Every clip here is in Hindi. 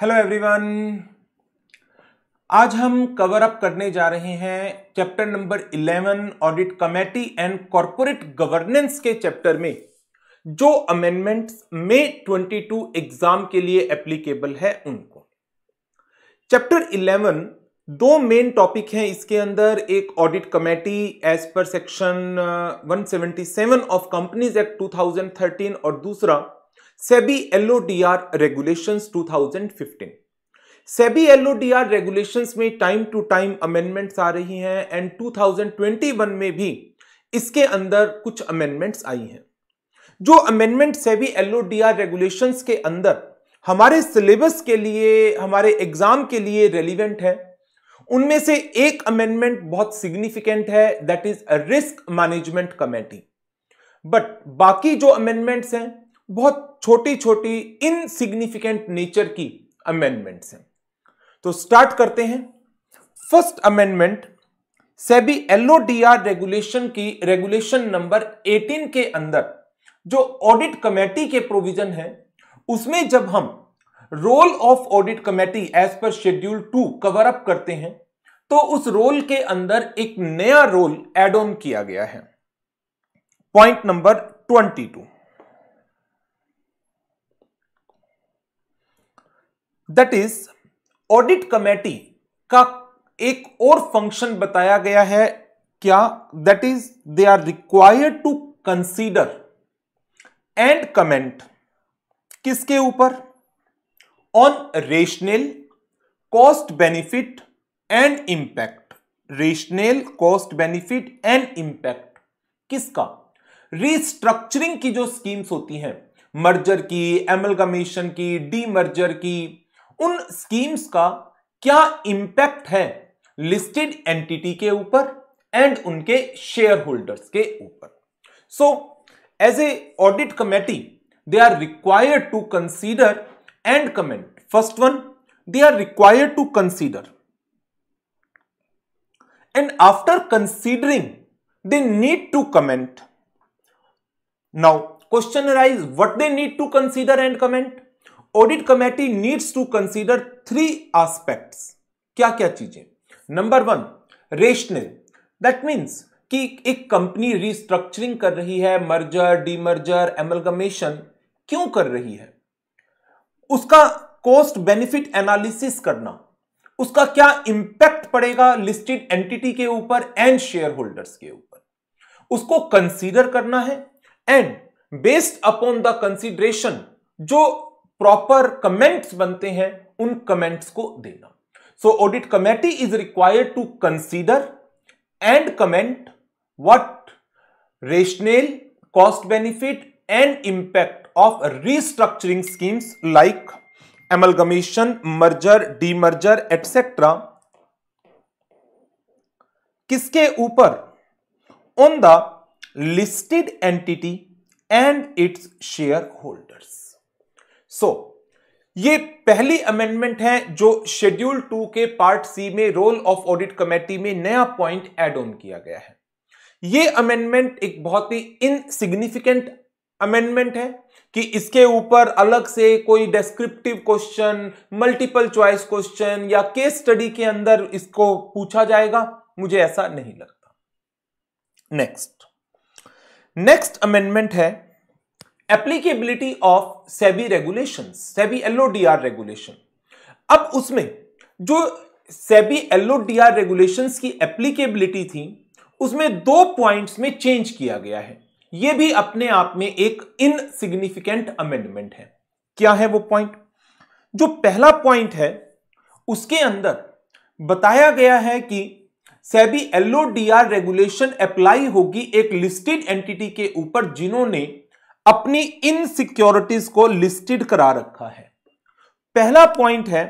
हेलो एवरीवन आज हम कवर अप करने जा रहे हैं chapter number 11 audit committee and corporate governance के चैप्टर में जो अमेंडमेंट्स मे 22 एग्जाम के लिए एप्लीकेबल है उनको चैप्टर 11 दो मेन टॉपिक हैं इसके अंदर एक audit committee as per section 177 of companies Act 2013 और दूसरा SEBI L regulations 2015 SEBI L regulations में टाइम टू टाइम अमेंडमेंट्स आ रही हैं एंड 2021 में भी इसके अंदर कुछ अमेंडमेंट्स आई हैं जो अमेंडमेंट सेबी एल रेगुलेशंस के अंदर हमारे सिलेबस के लिए हमारे एग्जाम के लिए रेलिवेंट है उनमें से एक अमेंडमेंट बहुत सिग्निफिकेंट है that is risk management committee but बाकी जो अमेंडमेंट्स हैं बहुत छोटी छोटी इनसिग्निफिकेंट नेचर की अमेंडमेंट्स हैं तो स्टार्ट करते हैं first amendment SEBI LODR regulation की रेगुलेशन नंबर 18 के अंदर जो ऑडिट कमेटी के प्रोविजन है उसमें जब हम role of audit committee as per schedule two cover up करते हैं तो उस रोल के अंदर एक नया रोल एड ऑन किया गया है point number twenty two that is audit committee का एक और फंक्शन बताया गया है क्या that is they are required to consider and comment किसके ऊपर on rational cost benefit and impact rational cost benefit and impact किसका रिस्ट्रक्चरिंग की जो स्कीम्स होती हैं मर्जर की एमलगमेशन की डी मर्जर की उन स्कीम्स का क्या इंपैक्ट है लिस्टेड एंटिटी के ऊपर एंड उनके शेयर होल्डर्स के ऊपर so as a audit committee they are required to consider and comment first one they are required to consider and after considering they need to comment now question rise what they need to consider and comment audit committee needs to consider three aspects क्या क्या चीजें number one rational that means कि एक कंपनी रिस्ट्रक्चरिंग कर रही है मर्जर डीमर्जर एमलगमेशन क्यों कर रही है उसका कॉस्ट बेनिफिट एनालिसिस करना उसका क्या इंपैक्ट पड़ेगा लिस्टेड एंटिटी के ऊपर एंड शेयर होल्डर्स के ऊपर उसको कंसीडर करना है and based upon the consideration जो प्रॉपर कमेंट्स बनते हैं उन कमेंट्स को देना so audit committee is required to consider and comment what rationale cost benefit and impact of restructuring schemes like amalgamation merger demerger etcetera किसके ऊपर on the listed entity and its shareholders so ये पहली अमेंडमेंट है जो शेड्यूल टू के पार्ट सी में रोल ऑफ ऑडिट कमेटी में नया पॉइंट एड ऑन किया गया है ये अमेंडमेंट एक बहुत ही इनसिग्निफिकेंट अमेंडमेंट है कि इसके ऊपर अलग से कोई descriptive question multiple choice question या केस स्टडी के अंदर इसको पूछा जाएगा मुझे ऐसा नहीं लगता नेक्स्ट नेक्स्ट अमेंडमेंट है applicability of SEBI regulation SEBI LODR regulation अब उसमें जो सेबी एलओडीआर रेगुलेशंस की एप्लीकेबिलिटी थी उसमें दो पॉइंट्स में चेंज किया गया है यह भी अपने आप में एक इनसिग्निफिकेंट अमेंडमेंट है क्या है वो पॉइंट जो पहला पॉइंट है उसके अंदर बताया गया है कि सेबी एलओडीआर रेगुलेशन अप्लाई होगी एक लिस्टेड एंटिटी के ऊपर जिन्होंने अपनी इन सिक्योरिटीज को लिस्टेड करा रखा है पहला पॉइंट है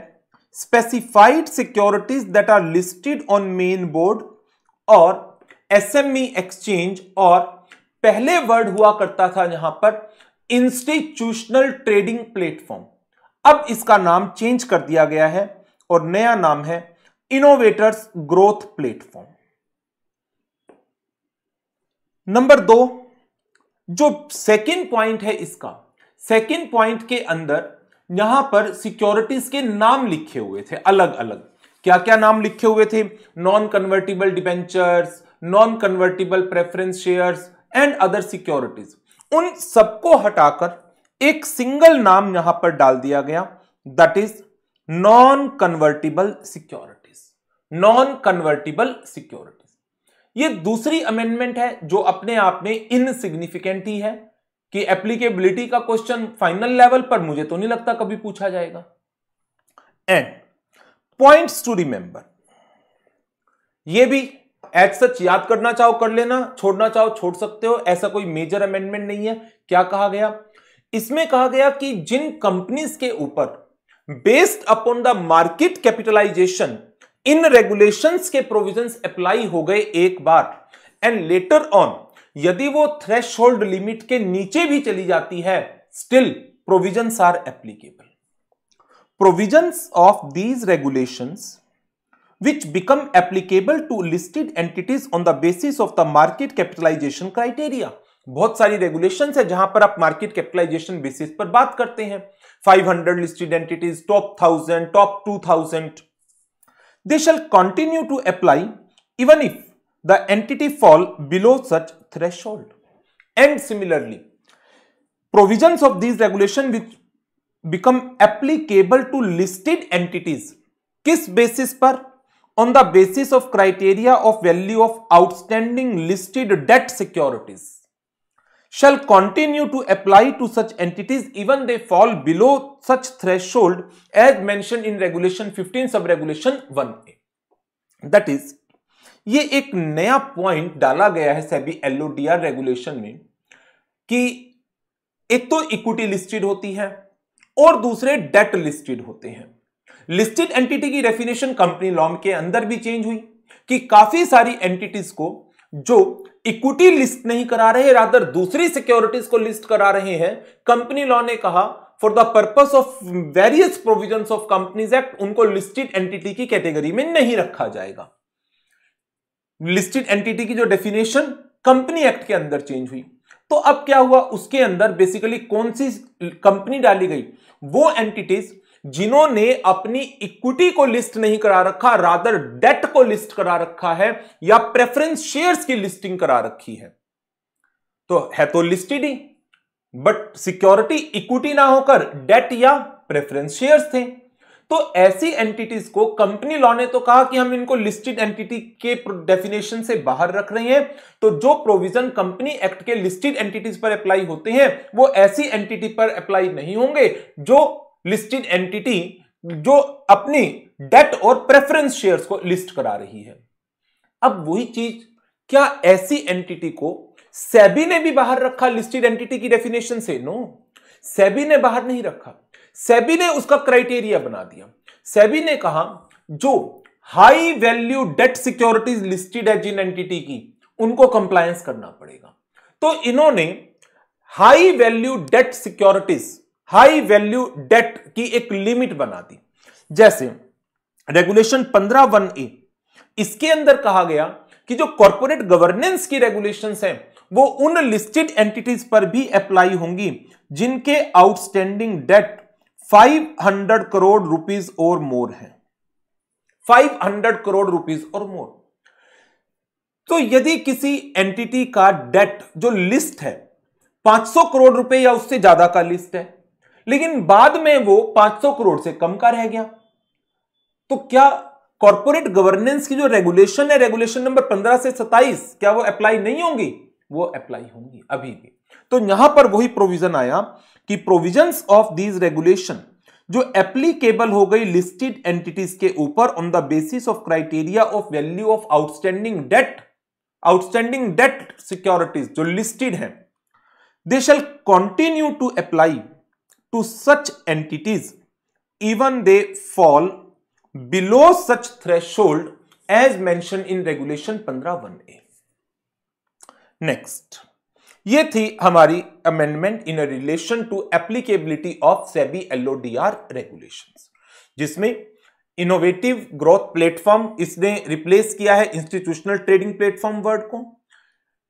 specified securities that are listed on main board और एसएमई एक्सचेंज e और पहले वर्ड हुआ करता था यहां पर इंस्टीट्यूशनल ट्रेडिंग प्लेटफॉर्म अब इसका नाम चेंज कर दिया गया है और नया नाम है इनोवेटर्स ग्रोथ प्लेटफॉर्म नंबर दो जो सेकेंड पॉइंट है इसका सेकेंड पॉइंट के अंदर यहां पर सिक्योरिटीज के नाम लिखे हुए थे अलग अलग क्या क्या नाम लिखे हुए थे non convertible debentures non convertible preference shares and other securities उन सबको हटाकर एक सिंगल नाम यहां पर डाल दिया गया that is non convertible securities non convertible security ये दूसरी अमेंडमेंट है जो अपने आप में इनसिग्निफिकेंट ही है कि एप्लीकेबिलिटी का क्वेश्चन फाइनल लेवल पर मुझे तो नहीं लगता कभी पूछा जाएगा एंड पॉइंट्स टू रिमेंबर ये भी एज सच याद करना चाहो कर लेना छोड़ना चाहो छोड़ सकते हो ऐसा कोई मेजर अमेंडमेंट नहीं है क्या कहा गया इसमें कहा गया कि जिन कंपनीज के ऊपर based upon the market capitalisation इन रेगुलेशंस के प्रोविजंस अप्लाई हो गए एक बार एंड लेटर ऑन यदि वो थ्रेश लिमिट के नीचे भी चली जाती है still provisions are applicable provisions of these regulations which become applicable to listed entities on the basis of the market capitalisation criteria बहुत सारी रेगुलेशन है जहां पर आप मार्केट कैपिटलाइजेशन बेसिस पर बात करते हैं 500 listed entities top 1000 top 2000 They shall continue to apply even if the entity fall below such threshold. And similarly, provisions of these regulation which become applicable to listed entities किस basis per on the basis of criteria of value of outstanding listed debt securities shall continue to apply to such entities even they fall below such threshold as mentioned in regulation 15 sub regulation 1a that is ye ek naya point dala gaya hai SEBI lodr regulation mein ki ek to equity listed hoti hai aur dusre debt listed hote hain listed entity की डेफिनेशन कंपनी लॉ के अंदर भी चेंज हुई कि काफी सारी एंटिटीज को जो इक्विटी लिस्ट नहीं करा रहे रादर दूसरी सिक्योरिटीज को लिस्ट करा रहे हैं कंपनी लॉ ने कहा for the purpose of various provision of companies act उनको लिस्टेड एंटिटी की कैटेगरी में नहीं रखा जाएगा लिस्टेड एंटिटी की जो डेफिनेशन कंपनी एक्ट के अंदर चेंज हुई तो अब क्या हुआ उसके अंदर बेसिकली कौन सी कंपनी डाली गई वो एंटिटीज जिन्होंने अपनी इक्विटी को लिस्ट नहीं करा रखा रादर डेट को लिस्ट करा रखा है या प्रेफरेंस शेयर्स की लिस्टिंग करा रखी है तो है तो लिस्टेड ही बट सिक्योरिटी इक्विटी ना होकर डेट या प्रेफरेंस शेयर्स थे तो ऐसी एंटिटीज को कंपनी लॉ ने तो कहा कि हम इनको लिस्टेड एंटिटी के डेफिनेशन से बाहर रख रहे हैं तो जो प्रोविजन कंपनी एक्ट के लिस्टेड एंटिटीज पर अप्लाई होते हैं वो ऐसी एंटिटी पर अप्लाई नहीं होंगे जो लिस्टेड एंटिटी जो अपनी डेट और प्रेफरेंस शेयर्स को लिस्ट करा रही है अब वही चीज क्या ऐसी एंटिटी को सेबी ने भी बाहर रखा लिस्टेड एंटिटी की डेफिनेशन से नो सेबी ने बाहर नहीं रखा सेबी ने उसका क्राइटेरिया बना दिया सेबी ने कहा जो high value debt securities listed है जिन एंटिटी की उनको कंप्लायंस करना पड़ेगा तो इन्होंने high value debt securities high value debt की एक लिमिट बना दी जैसे रेगुलेशन पंद्रह वन ए इसके अंदर कहा गया कि जो कॉरपोरेट गवर्नेंस की रेगुलेशन है वो उन लिस्टेड एंटिटीज पर भी अप्लाई होंगी जिनके आउटस्टैंडिंग डेट 500 करोड़ रुपीस और मोर है 500 करोड़ रुपीस और मोर तो यदि किसी एंटिटी का डेट जो लिस्ट है 500 करोड़ रुपए या उससे ज्यादा का लिस्ट है लेकिन बाद में वो 500 करोड़ से कम का रह गया तो क्या कॉरपोरेट गवर्नेंस की जो रेगुलेशन है रेगुलेशन नंबर 15 से 27 क्या वो अप्लाई नहीं होंगी वो अप्लाई होंगी अभी भी तो यहां पर वही प्रोविजन आया कि प्रोविजन ऑफ दीज रेगुलेशन जो एप्लीकेबल हो गई लिस्टेड एंटिटीज के ऊपर on the basis of criteria of value of outstanding debt outstanding debt securities जो लिस्टेड हैं they shall continue to apply to such entities even they fall below such threshold as mentioned in regulation 151a next ये थी हमारी amendment in relation to applicability of SEBI LODR regulations जिसमें इनोवेटिव ग्रोथ प्लेटफॉर्म इसने रिप्लेस किया है इंस्टीट्यूशनल ट्रेडिंग प्लेटफॉर्म वर्ड को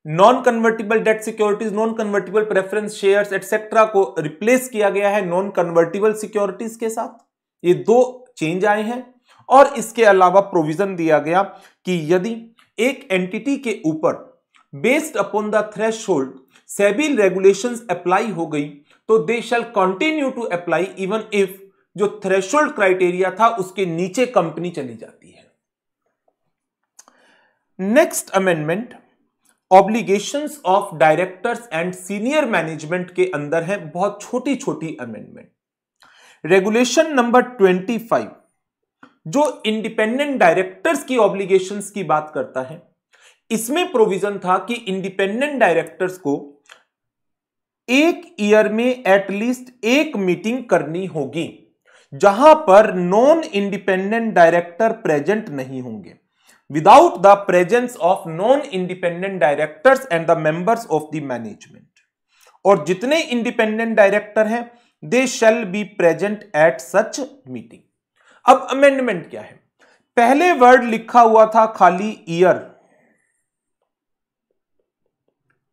non convertible debt securities non convertible preference shares etcetera को रिप्लेस किया गया है नॉन कन्वर्टिबल सिक्योरिटीज के साथ ये दो चेंज आए हैं और इसके अलावा प्रोविजन दिया गया कि यदि एक एंटिटी के ऊपर based upon the threshold SEBI regulation apply हो गई तो they shall continue to apply even if जो थ्रेश क्राइटेरिया था उसके नीचे कंपनी चली जाती है next amendment obligations of directors and senior management के अंदर है बहुत छोटी छोटी अमेंडमेंट रेगुलेशन नंबर 25 जो इंडिपेंडेंट डायरेक्टर्स की ऑब्लिगेशंस की बात करता है इसमें प्रोविजन था कि इंडिपेंडेंट डायरेक्टर्स को एक ईयर में एटलीस्ट एक मीटिंग करनी होगी जहां पर नॉन इंडिपेंडेंट डायरेक्टर प्रेजेंट नहीं होंगे without the presence of non-independent directors and the members of the management. और जितने इंडिपेंडेंट डायरेक्टर हैं they shall be present at such meeting अब अमेंडमेंट क्या है पहले वर्ड लिखा हुआ था खाली ईयर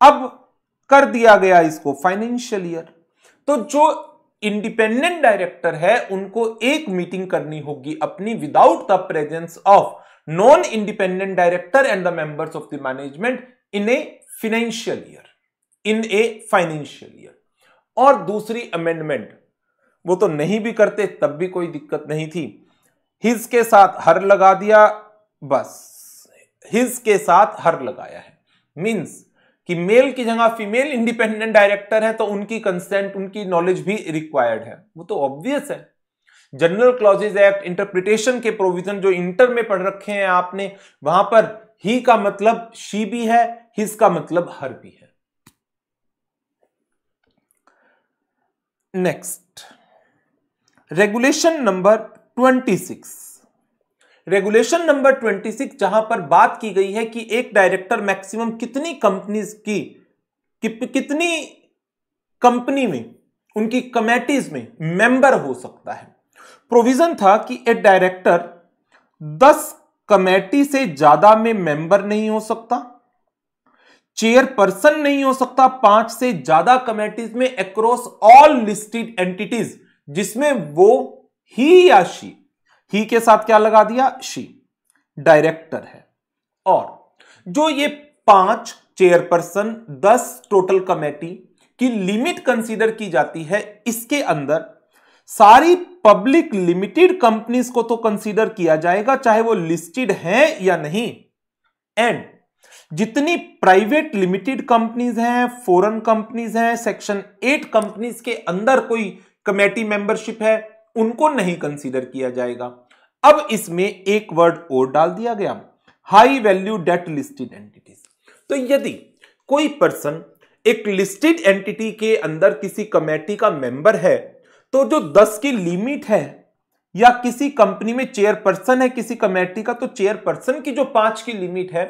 अब कर दिया गया इसको फाइनेंशियल ईयर तो जो इंडिपेंडेंट डायरेक्टर है उनको एक मीटिंग करनी होगी अपनी without the presence of non independent director and the members of the management in a financial year in a financial year और दूसरी अमेंडमेंट वो तो नहीं भी करते तब भी कोई दिक्कत नहीं थी हिज के साथ हर लगा दिया बस हिज के साथ हर लगाया है मींस कि मेल की जगह फीमेल इंडिपेंडेंट डायरेक्टर है तो उनकी कंसेंट उनकी नॉलेज भी रिक्वायर्ड है वो तो ऑब्वियस है जनरल क्लॉजेज एक्ट इंटरप्रिटेशन के प्रोविजन जो इंटर में पढ़ रखे हैं आपने वहां पर ही का मतलब शी भी है हिज का मतलब हर भी है next regulation number 26 regulation number 26 जहां पर बात की गई है कि एक डायरेक्टर मैक्सिमम कितनी कंपनीज की कि, कितनी कंपनी में उनकी कमेटीज में मेंबर हो सकता है प्रोविजन था कि ए डायरेक्टर दस कमेटी से ज्यादा में मेंबर नहीं हो सकता चेयरपर्सन नहीं हो सकता पांच से ज्यादा कमेटीज में अक्रॉस ऑल लिस्टेड एंटिटीज जिसमें वो ही या शी ही के साथ क्या लगा दिया शी डायरेक्टर है और जो ये पांच चेयरपर्सन दस टोटल कमेटी की लिमिट कंसीडर की जाती है इसके अंदर सारी पब्लिक लिमिटेड कंपनीज को तो कंसीडर किया जाएगा चाहे वो लिस्टेड हैं या नहीं एंड जितनी प्राइवेट लिमिटेड कंपनीज हैं फॉरेन कंपनीज हैं सेक्शन एट कंपनीज के अंदर कोई कमेटी मेंबरशिप है उनको नहीं कंसीडर किया जाएगा अब इसमें एक वर्ड और डाल दिया गया high value debt listed entities तो यदि कोई पर्सन एक लिस्टेड एंटिटी के अंदर किसी कमेटी का मेंबर है तो जो दस की लिमिट है या किसी कंपनी में चेयरपर्सन है किसी कमेटी का तो चेयरपर्सन की जो पांच की लिमिट है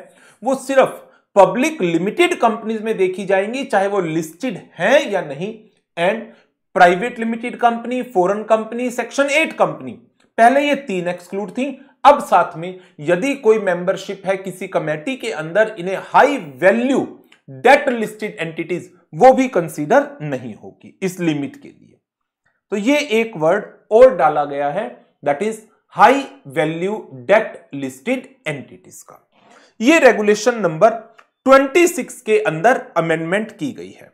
वो सिर्फ पब्लिक लिमिटेड कंपनीज में देखी जाएंगी चाहे वो लिस्टेड है या नहीं and private limited company foreign company section eight company पहले ये तीन एक्सक्लूड थी अब साथ में यदि कोई मेंबरशिप है किसी कमेटी के अंदर इन्हें high value debt listed entities वो भी कंसीडर नहीं होगी इस लिमिट के लिए तो ये एक वर्ड और डाला गया है that is high value debt listed entities का ये रेगुलेशन नंबर 26 के अंदर अमेंडमेंट की गई है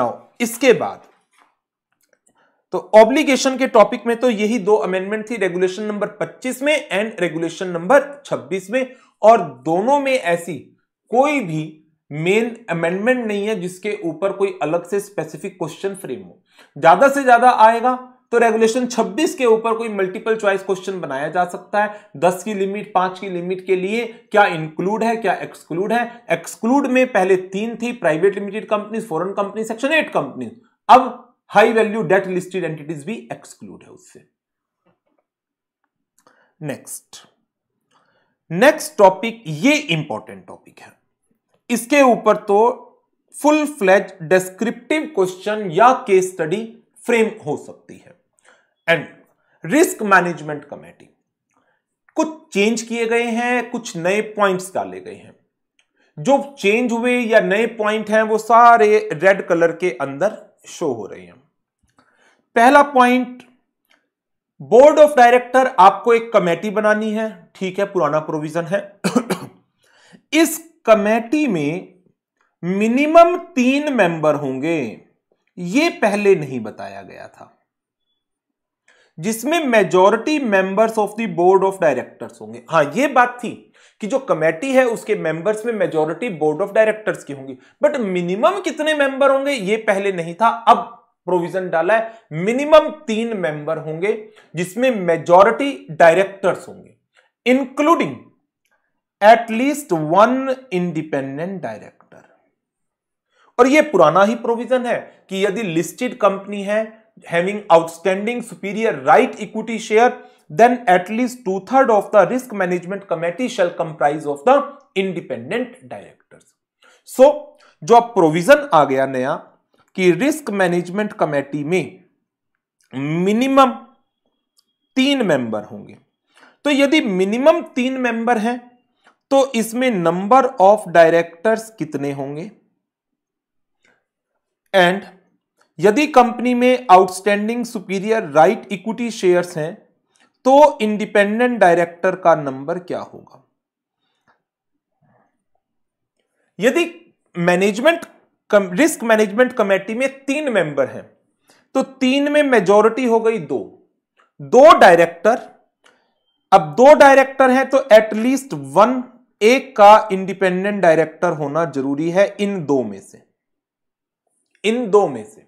नाउ इसके बाद तो ऑब्लिगेशन के टॉपिक में तो यही दो अमेंडमेंट थी रेगुलेशन नंबर 25 में एंड रेगुलेशन नंबर 26 में और दोनों में ऐसी कोई भी मेन अमेंडमेंट नहीं है जिसके ऊपर कोई अलग से स्पेसिफिक क्वेश्चन फ्रेम हो ज्यादा से ज्यादा आएगा तो रेगुलेशन 26 के ऊपर कोई मल्टीपल चॉइस क्वेश्चन बनाया जा सकता है 10 की लिमिट 5 की लिमिट के लिए क्या इंक्लूड है क्या एक्सक्लूड है एक्सक्लूड में पहले तीन थी private limited companies foreign company section eight company अब high value debt listed entities भी एक्सक्लूड है उससे नेक्स्ट नेक्स्ट टॉपिक ये इंपॉर्टेंट टॉपिक है इसके ऊपर तो फुल फ्लैज डिस्क्रिप्टिव क्वेश्चन या केस स्टडी फ्रेम हो सकती है एंड रिस्क मैनेजमेंट कमेटी कुछ चेंज किए गए हैं कुछ नए पॉइंट्स डाले गए हैं जो चेंज हुए या नए पॉइंट हैं वो सारे रेड कलर के अंदर शो हो रहे हैं पहला पॉइंट बोर्ड ऑफ डायरेक्टर आपको एक कमेटी बनानी है ठीक है पुराना प्रोविजन है इस कमेटी में मिनिमम तीन मेंबर होंगे ये पहले नहीं बताया गया था जिसमें majority members of the board of directors होंगे हाँ ये बात थी कि जो कमेटी है उसके मेंबर्स में मेजॉरिटी बोर्ड ऑफ डायरेक्टर्स की होंगी बट मिनिमम कितने मेंबर होंगे ये पहले नहीं था अब प्रोविजन डाला है मिनिमम तीन मेंबर होंगे जिसमें मेजॉरिटी डायरेक्टर्स होंगे including at least one independent director और ये पुराना ही प्रोविजन है कि यदि लिस्टेड कंपनी है having outstanding superior right equity share then at least two third of the risk management committee shall comprise of the independent director so जो अब प्रोविजन आ गया नया कि रिस्क मैनेजमेंट कमेटी में मिनिमम तीन मेंबर होंगे तो यदि मिनिमम तीन मेंबर हैं तो इसमें नंबर ऑफ डायरेक्टर्स कितने होंगे एंड यदि कंपनी में outstanding superior right equity shares हैं तो इंडिपेंडेंट डायरेक्टर का नंबर क्या होगा यदि मैनेजमेंट रिस्क मैनेजमेंट कमेटी में तीन मेंबर हैं तो तीन में मेजोरिटी हो गई दो दो डायरेक्टर अब दो डायरेक्टर हैं तो एटलीस्ट वन एक का इंडिपेंडेंट डायरेक्टर होना जरूरी है इन दो में से इन दो में से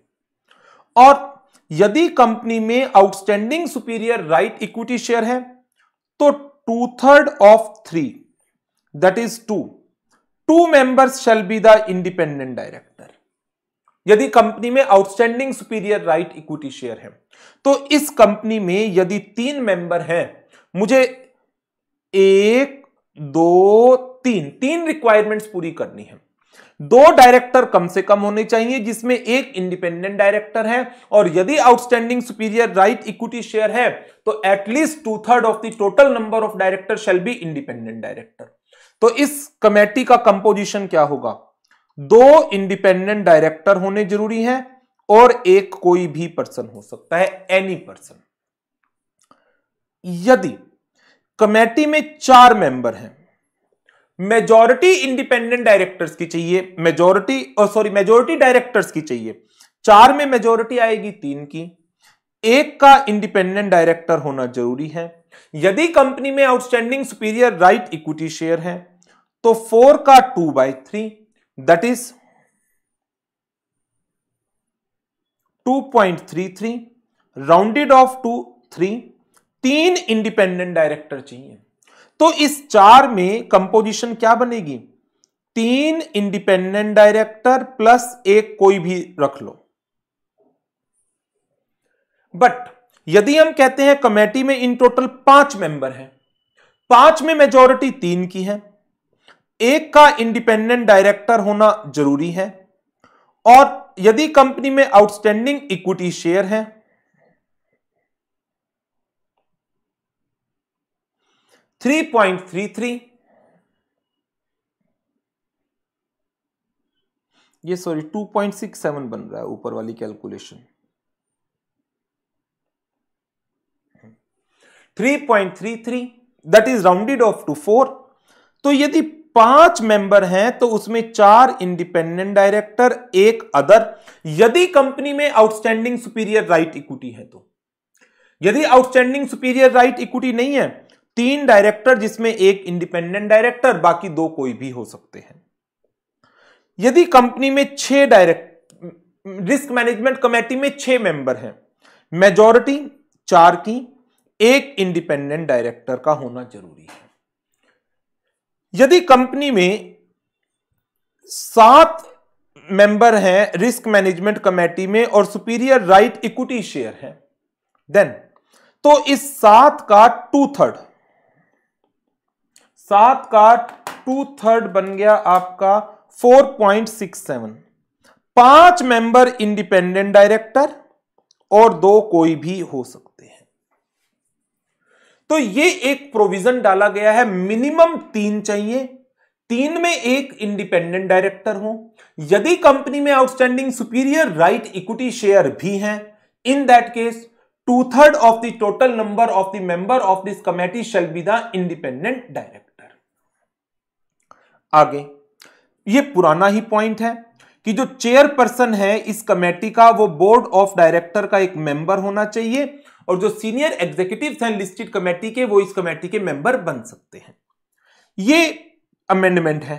और यदि कंपनी में outstanding superior right equity share है तो two third of three that is two two members shall be the independent director यदि कंपनी में outstanding superior right equity share है तो इस कंपनी में यदि तीन मेंबर हैं मुझे एक दो तीन तीन रिक्वायरमेंट्स पूरी करनी है दो डायरेक्टर कम से कम होने चाहिए जिसमें एक इंडिपेंडेंट डायरेक्टर है और यदि outstanding superior right equity share है तो at least two third of the total number of director shall be independent director तो इस कमेटी का कंपोजिशन क्या होगा दो इंडिपेंडेंट डायरेक्टर होने जरूरी है और एक कोई भी पर्सन हो सकता है एनी पर्सन यदि कमेटी में चार मेंबर हैं मेजोरिटी इंडिपेंडेंट डायरेक्टर्स की चाहिए मेजोरिटी और सॉरी मेजोरिटी डायरेक्टर्स की चाहिए चार में मेजोरिटी आएगी तीन की एक का इंडिपेंडेंट डायरेक्टर होना जरूरी है यदि कंपनी में outstanding superior right equity share है तो फोर का two by three that is two point three three rounded off to three तीन इंडिपेंडेंट डायरेक्टर चाहिए तो इस चार में कंपोजिशन क्या बनेगी तीन इंडिपेंडेंट डायरेक्टर प्लस एक कोई भी रख लो बट यदि हम कहते हैं कमेटी में इन टोटल पांच मेंबर हैं पांच में मेजोरिटी तीन की है एक का इंडिपेंडेंट डायरेक्टर होना जरूरी है और यदि कंपनी में आउटस्टैंडिंग इक्विटी शेयर है 3.33 ये सॉरी 2.67 बन रहा है ऊपर वाली calculation 3.33 that is rounded off to four तो यदि पांच मेंबर हैं तो उसमें चार इंडिपेंडेंट डायरेक्टर एक अदर यदि कंपनी में आउटस्टैंडिंग सुपीरियर राइट इक्विटी है तो यदि आउटस्टैंडिंग सुपीरियर राइट इक्विटी नहीं है तीन डायरेक्टर जिसमें एक इंडिपेंडेंट डायरेक्टर बाकी दो कोई भी हो सकते हैं यदि कंपनी में छह डायरेक्ट रिस्क मैनेजमेंट कमेटी में छह मेंबर हैं मेजॉरिटी चार की एक इंडिपेंडेंट डायरेक्टर का होना जरूरी है यदि कंपनी में सात मेंबर हैं रिस्क मैनेजमेंट कमेटी में और सुपीरियर राइट इक्विटी शेयर है देन तो इस सात का टू थर्ड सात का टू थर्ड बन गया आपका 4.67 पांच मेंबर इंडिपेंडेंट डायरेक्टर और दो कोई भी हो सकते हैं तो ये एक प्रोविजन डाला गया है मिनिमम तीन चाहिए तीन में एक इंडिपेंडेंट डायरेक्टर हो यदि कंपनी में outstanding superior right equity share भी हैं in that case two third of the total number of the member of this committee shall be the independent director आगे ये पुराना ही पॉइंट है कि जो चेयरपर्सन है इस कमेटी का वो बोर्ड ऑफ डायरेक्टर का एक मेंबर होना चाहिए और जो सीनियर एग्जीक्यूटिव हैं लिस्टेड कमेटी के वो इस कमेटी के मेंबर बन सकते हैं ये अमेंडमेंट है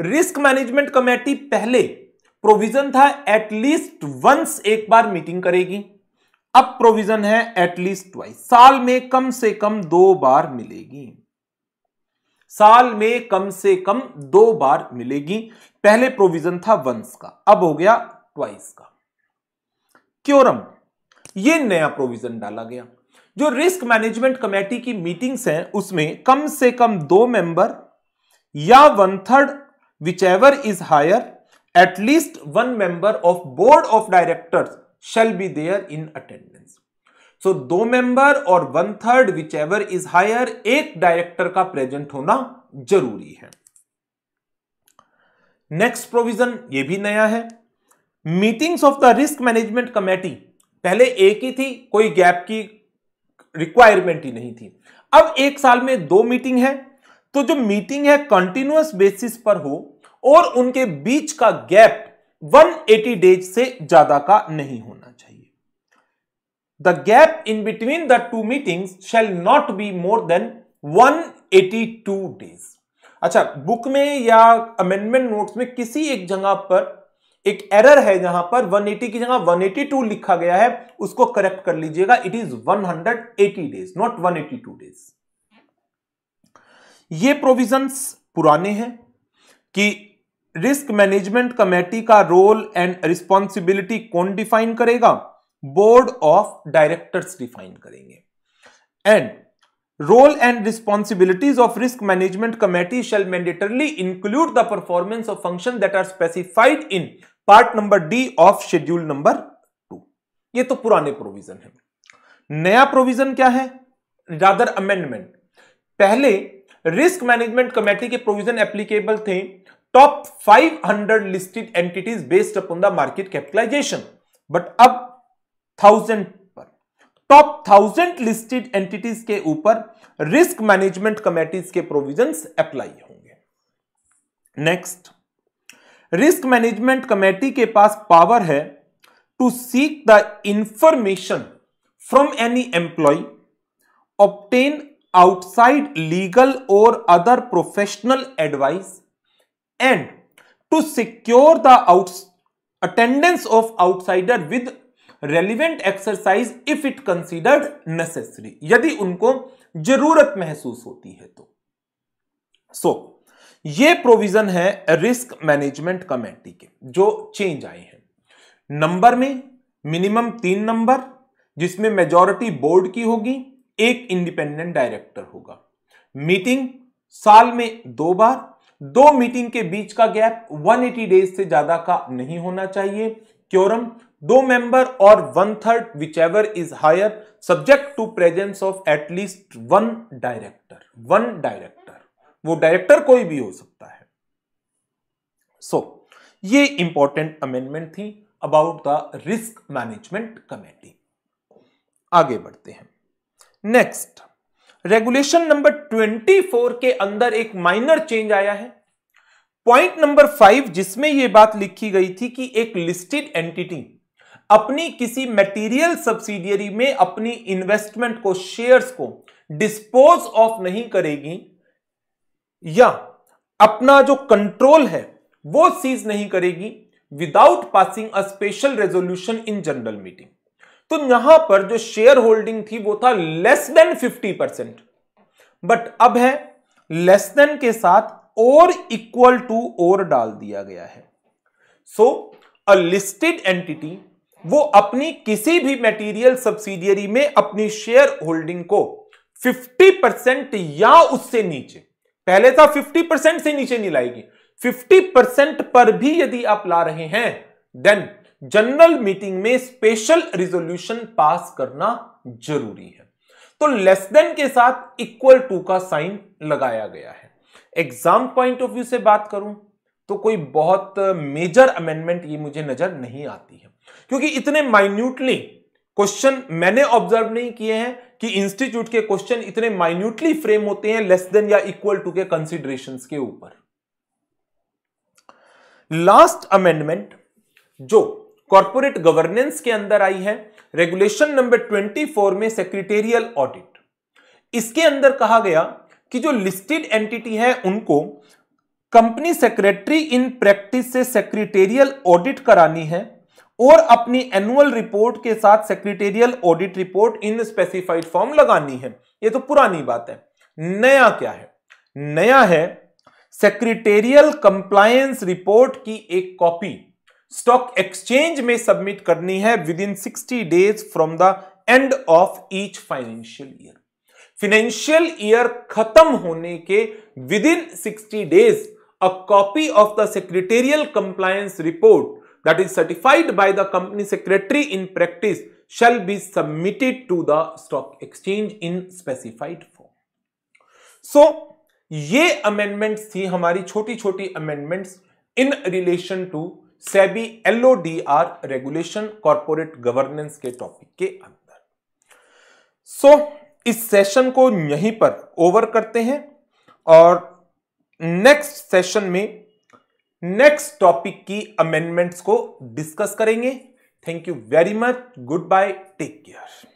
रिस्क मैनेजमेंट कमेटी पहले प्रोविजन था एटलीस्ट वंस एक बार मीटिंग करेगी अब प्रोविजन है एटलीस्ट ट्वाइस साल में कम से कम दो बार मिलेगी साल में कम से कम दो बार मिलेगी पहले प्रोविजन था वंस का अब हो गया ट्वाइस का क्योरम ये नया प्रोविजन डाला गया जो रिस्क मैनेजमेंट कमेटी की मीटिंग्स हैं उसमें कम से कम दो मेंबर या one third whichever is higher at least one member of board of directors shall be there in attendance so so, दो मेंबर और one third whichever is higher एक डायरेक्टर का प्रेजेंट होना जरूरी है नेक्स्ट प्रोविजन ये भी नया है meetings of the risk management committee पहले एक ही थी कोई गैप की रिक्वायरमेंट ही नहीं थी अब एक साल में दो मीटिंग है तो जो मीटिंग है कंटिन्यूस बेसिस पर हो और उनके बीच का गैप 180 डेज से ज्यादा का नहीं होना in between the two the shall not be more than one eighty 182 days अच्छा बुक में या अमेंडमेंट नोट्स में किसी एक जगह पर एक एरर है जहां पर 180 की जगह 182 लिखा गया है उसको करेक्ट कर लीजिएगा it is 180 days not 182 days ये प्रोविजंस पुराने हैं कि रिस्क मैनेजमेंट कमेटी का रोल एंड रिस्पॉन्सिबिलिटी कौन डिफाइन करेगा बोर्ड ऑफ डायरेक्टर्स डिफाइन करेंगे and role and responsibilities of risk management committee shall mandatorily include the performance of function that are specified in part number D of schedule number two ये तो पुराने प्रोविजन है नया प्रोविजन क्या है रादर अमेंडमेंट पहले रिस्क मैनेजमेंट कमेटी के प्रोविजन एप्लीकेबल थे top 500 listed entities based upon the market capitalisation but अब थाउजेंड पर टॉप थाउजेंड लिस्टेड एंटिटीज के ऊपर रिस्क मैनेजमेंट कमेटीज के प्रोविजंस अप्लाई होंगे नेक्स्ट रिस्क मैनेजमेंट कमेटी के पास पावर है to seek the information from any employee obtain outside legal और other professional advice and to secure the out attendance of outsider with relevant exercise if it considered necessary यदि उनको जरूरत महसूस होती है तो सो so, ये प्रोविजन है रिस्क मैनेजमेंट कमेटी के जो चेंज आए हैं नंबर में मिनिमम तीन नंबर जिसमें मेजॉरिटी बोर्ड की होगी एक इंडिपेंडेंट डायरेक्टर होगा मीटिंग साल में दो बार दो मीटिंग के बीच का गैप 180 डेज से ज्यादा का नहीं होना चाहिए क्योरम दो मेंबर और one third whichever is higher subject to presence of at least one director one director वो डायरेक्टर कोई भी हो सकता है सो so, ये इंपॉर्टेंट अमेंडमेंट थी about the risk management committee आगे बढ़ते हैं नेक्स्ट रेगुलेशन नंबर 24 के अंदर एक माइनर चेंज आया है पॉइंट नंबर फाइव जिसमें यह बात लिखी गई थी कि एक लिस्टेड एंटिटी अपनी किसी मटेरियल सब्सिडियरी में अपनी इन्वेस्टमेंट को शेयर्स को डिस्पोज ऑफ नहीं करेगी या अपना जो कंट्रोल है वो सीज नहीं करेगी without passing a special resolution in general meeting तो यहां पर जो शेयर होल्डिंग थी वो था लेस देन 50 परसेंट बट अब है लेस देन के साथ और इक्वल टू और डाल दिया गया है सो अ लिस्टेड एंटिटी वो अपनी किसी भी मेटीरियल सब्सिडियरी में अपनी शेयर होल्डिंग को 50 परसेंट या उससे नीचे पहले था 50 परसेंट से नीचे नहीं लाएगी 50 परसेंट पर भी यदि आप ला रहे हैं देन जनरल मीटिंग में स्पेशल रिजोल्यूशन पास करना जरूरी है तो लेस देन के साथ इक्वल टू का साइन लगाया गया है एग्जाम पॉइंट ऑफ व्यू से बात करूं तो कोई बहुत मेजर अमेंडमेंट ये मुझे नजर नहीं आती है क्योंकि इतने माइन्यूटली क्वेश्चन मैंने ऑब्जर्व नहीं किए हैं कि इंस्टीट्यूट के क्वेश्चन इतने माइन्यूटली फ्रेम होते हैं लेस देन या इक्वल टू के कंसिडरेशन के ऊपर लास्ट अमेंडमेंट जो कॉरपोरेट गवर्नेंस के अंदर आई है रेगुलेशन नंबर 24 में सेक्रेटेरियल ऑडिट इसके अंदर कहा गया कि जो लिस्टेड एंटिटी है उनको कंपनी सेक्रेटरी इन प्रैक्टिस से सेक्रेटेरियल ऑडिट करानी है और अपनी एनुअल रिपोर्ट के साथ secretarial audit report in specified form लगानी है ये तो पुरानी बात है नया क्या है नया है सेक्रेटेरियल कंप्लायंस रिपोर्ट की एक कॉपी स्टॉक एक्सचेंज में सबमिट करनी है within sixty days from the end of each financial year financial year खत्म होने के within sixty days a copy of the secretarial compliance report that is certified by the company secretary in practice shall be submitted to the stock exchange in specified form. So, ye amendments thi hamari choti choti amendments in relation to sebi lodr regulation corporate governance ke topic ke andar so, इस सेशन को यहीं पर ओवर करते हैं और नेक्स्ट सेशन में नेक्स्ट टॉपिक की अमेंडमेंट्स को डिस्कस करेंगे thank you very much goodbye take care